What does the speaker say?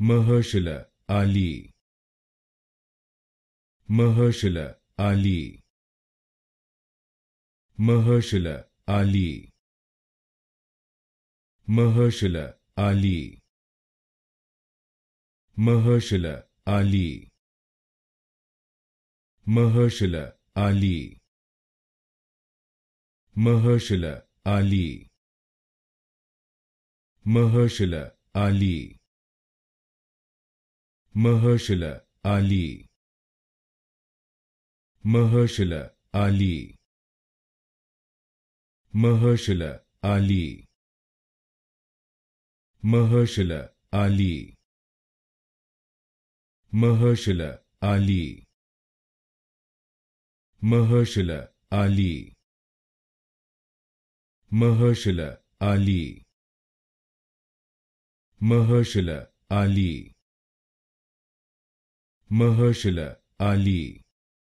Mahershala Ali Mahershala Ali Mahershala Ali Mahershala Ali Mahershala Ali Mahershala Ali Mahershala Ali Mahershala Ali Mahershala Ali Mahershala Ali Mahershala Ali Mahershala Ali Mahershala Ali Mahershala Ali Mahershala Ali Mahershala Ali 马哈舍拉·阿里。